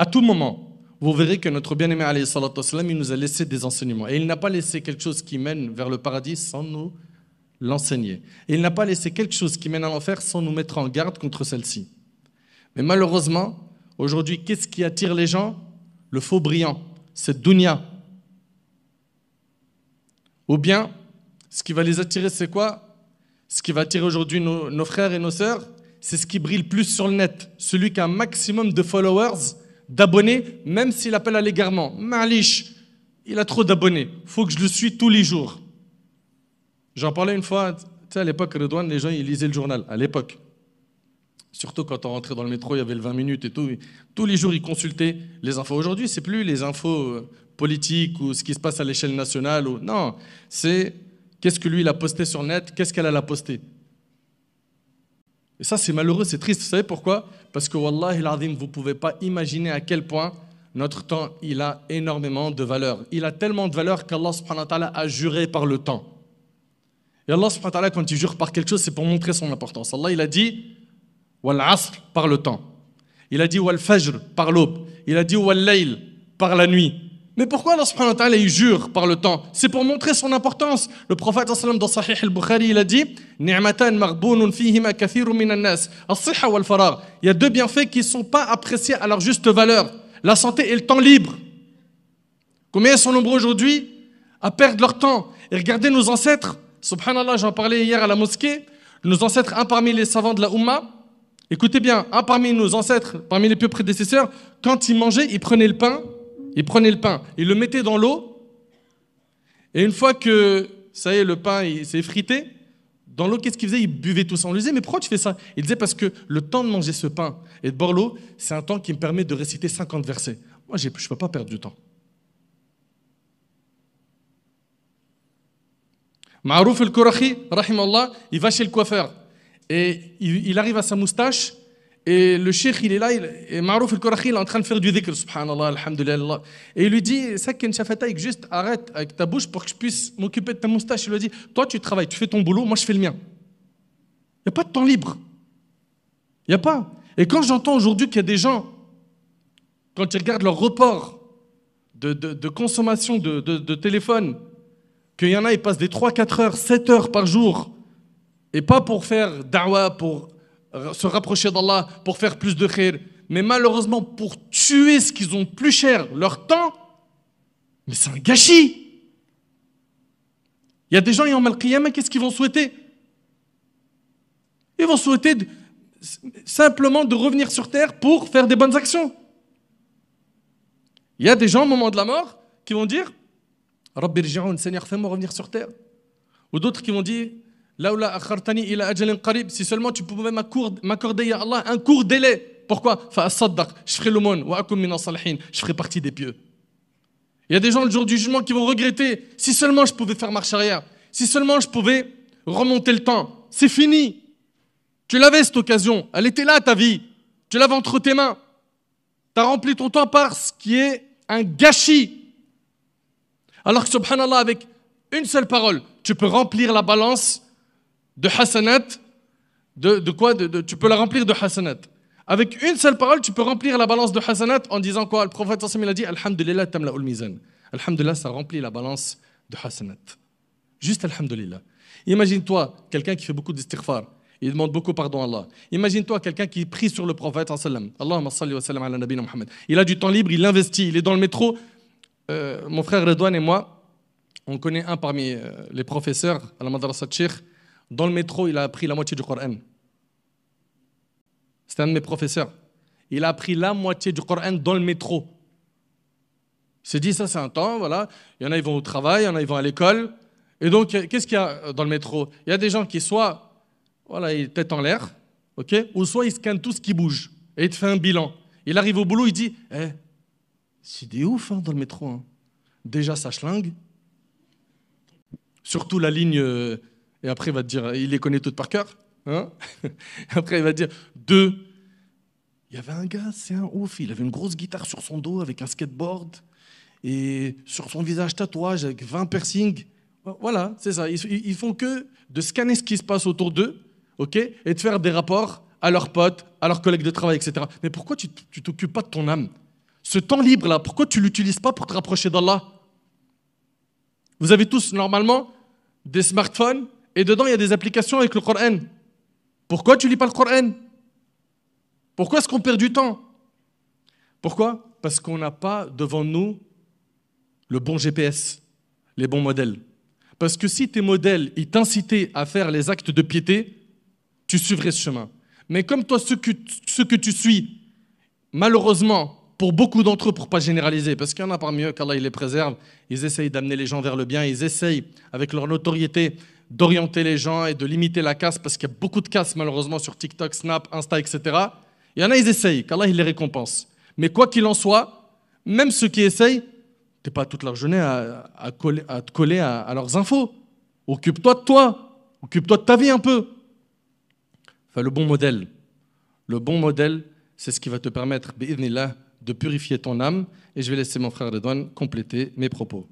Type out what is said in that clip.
À tout moment, vous verrez que notre bien-aimé il nous a laissé des enseignements. Et il n'a pas laissé quelque chose qui mène vers le paradis sans nous l'enseigner. Et il n'a pas laissé quelque chose qui mène à l'enfer sans nous mettre en garde contre celle-ci. Mais malheureusement, aujourd'hui, qu'est-ce qui attire les gens Le faux brillant, cette dunya. Ou bien, ce qui va les attirer, c'est quoi Ce qui va attirer aujourd'hui nos, nos frères et nos sœurs, c'est ce qui brille le plus sur le net, celui qui a un maximum de followers d'abonnés, même s'il appelle à l'égarement. Malish, il a trop d'abonnés. faut que je le suis tous les jours. J'en parlais une fois, tu sais, à l'époque, Redouane, les gens, ils lisaient le journal, à l'époque. Surtout quand on rentrait dans le métro, il y avait le 20 minutes et tout. Tous les jours, ils consultaient les infos. Aujourd'hui, c'est plus les infos euh, politiques ou ce qui se passe à l'échelle nationale. Non, c'est qu'est-ce que lui, il a posté sur net, qu'est-ce qu'elle, a posté. Et ça, c'est malheureux, c'est triste. Vous savez pourquoi Parce que, Wallahi vous ne pouvez pas imaginer à quel point notre temps, il a énormément de valeur. Il a tellement de valeur qu'Allah subhanahu wa ta'ala a juré par le temps. Et Allah subhanahu wa ta'ala, quand il jure par quelque chose, c'est pour montrer son importance. Allah, il a dit Wal asr par le temps. Il a dit Wal fajr par l'aube. Il a dit Wal layl par la nuit. Mais pourquoi Allah subhanahu wa ta'ala il jure par le temps C'est pour montrer son importance. Le prophète sallam dans Sahih al-Bukhari, il a dit wal Il y a deux bienfaits qui ne sont pas appréciés à leur juste valeur, la santé et le temps libre. Combien sont nombreux aujourd'hui à perdre leur temps Et regardez nos ancêtres, subhanallah, j'en parlais hier à la mosquée, nos ancêtres un parmi les savants de la Ummah, écoutez bien, un parmi nos ancêtres, parmi les pieux prédécesseurs, quand ils mangeaient, ils prenaient le pain il prenait le pain, il le mettait dans l'eau, et une fois que, ça y est, le pain s'est frité, dans l'eau, qu'est-ce qu'il faisait Il buvait tout ça. On lui disait, mais pourquoi tu fais ça Il disait, parce que le temps de manger ce pain et de boire l'eau, c'est un temps qui me permet de réciter 50 versets. Moi, je ne peux pas perdre du temps. Marouf el allah il va chez le coiffeur et il arrive à sa moustache et le cheikh, il est là, il, et Marouf al il est en train de faire du dhikr, subhanallah, alhamdulillah. Et il lui dit, Sakin Shafataïk, juste arrête avec ta bouche pour que je puisse m'occuper de ta moustache. Il lui dit, toi tu travailles, tu fais ton boulot, moi je fais le mien. Il n'y a pas de temps libre. Il n'y a pas. Et quand j'entends aujourd'hui qu'il y a des gens, quand ils regardent leur report de, consommation de, de téléphone, qu'il y en a, ils passent des 3, 4 heures, 7 heures par jour, et pas pour faire dawa, pour se rapprocher d'Allah pour faire plus de khir, mais malheureusement pour tuer ce qu'ils ont plus cher, leur temps, mais c'est un gâchis. Il y a des gens, ils ont mal mais qu'est-ce qu'ils vont souhaiter Ils vont souhaiter simplement de revenir sur terre pour faire des bonnes actions. Il y a des gens au moment de la mort qui vont dire Rabbi Seigneur, fais-moi revenir sur terre. Ou d'autres qui vont dire si seulement tu pouvais m'accorder, ya Allah, un court délai. Pourquoi Je ferai Je ferai partie des pieux. Il y a des gens le jour du jugement qui vont regretter. Si seulement je pouvais faire marche arrière. Si seulement je pouvais remonter le temps. C'est fini. Tu l'avais cette occasion. Elle était là ta vie. Tu l'avais entre tes mains. Tu as rempli ton temps par ce qui est un gâchis. Alors que subhanallah, avec une seule parole, tu peux remplir la balance de hasanat, de, quoi Tu peux la remplir de hasanat. Avec une seule parole, tu peux remplir la balance de hasanat en disant quoi Le prophète il a dit Alhamdulillah tamla ul Alhamdulillah, ça remplit la balance de hasanat. Juste Alhamdulillah. Imagine-toi quelqu'un qui fait beaucoup d'istighfar. Il demande beaucoup pardon à Allah. Imagine-toi quelqu'un qui prie sur le prophète. Allahumma salli wa ala nabina Muhammad. Il a du temps libre, il investit, il est dans le métro. Euh, mon frère Redouane et moi, on connaît un parmi euh, les professeurs à la madrasa dans le métro, il a appris la moitié du Coran. C'est un de mes professeurs. Il a appris la moitié du Coran dans le métro. Il s'est dit, ça c'est un temps, voilà. Il y en a, ils vont au travail, il y en a, ils vont à l'école. Et donc, qu'est-ce qu'il y a dans le métro Il y a des gens qui, soit, voilà, ils tête en l'air, ok, ou soit ils scannent tout ce qui bouge. Et il te fait un bilan. Il arrive au boulot, il dit, eh, c'est des ouf hein, dans le métro. Hein. Déjà, ça chlingue. Surtout la ligne euh, et après, il va te dire, il les connaît toutes par cœur. Hein après, il va te dire, deux. Il y avait un gars, c'est un ouf, il avait une grosse guitare sur son dos avec un skateboard et sur son visage tatouage avec 20 piercings. Voilà, c'est ça. Ils, font que de scanner ce qui se passe autour d'eux, et de faire des rapports à leurs potes, à leurs collègues de travail, etc. Mais pourquoi tu t'occupes pas de ton âme Ce temps libre-là, pourquoi tu l'utilises pas pour te rapprocher d'Allah Vous avez tous normalement des smartphones et dedans, il y a des applications avec le Coran. Pourquoi tu lis pas le Coran Pourquoi est-ce qu'on perd du temps Pourquoi Parce qu'on n'a pas devant nous le bon GPS, les bons modèles. Parce que si tes modèles, t'incitaient à faire les actes de piété, tu suivrais ce chemin. Mais comme toi, ce que, tu suis, malheureusement, pour beaucoup d'entre eux, pour pas généraliser, parce qu'il y en a parmi eux, qu'Allah les préserve, ils essayent d'amener les gens vers le bien, ils essayent, avec leur notoriété, d'orienter les gens et de limiter la casse, parce qu'il y a beaucoup de casse malheureusement sur TikTok, Snap, Insta, etc. Il y en a, ils essayent, qu'Allah il les récompense. Mais quoi qu'il en soit, même ceux qui essayent, t'es pas toute leur journée à, te coller à, leurs infos. Occupe-toi de toi, occupe-toi de ta vie un peu. Enfin, le bon modèle. Le bon modèle, c'est ce qui va te permettre, bi'idnillah, de purifier ton âme. Et je vais laisser mon frère Redouane compléter mes propos.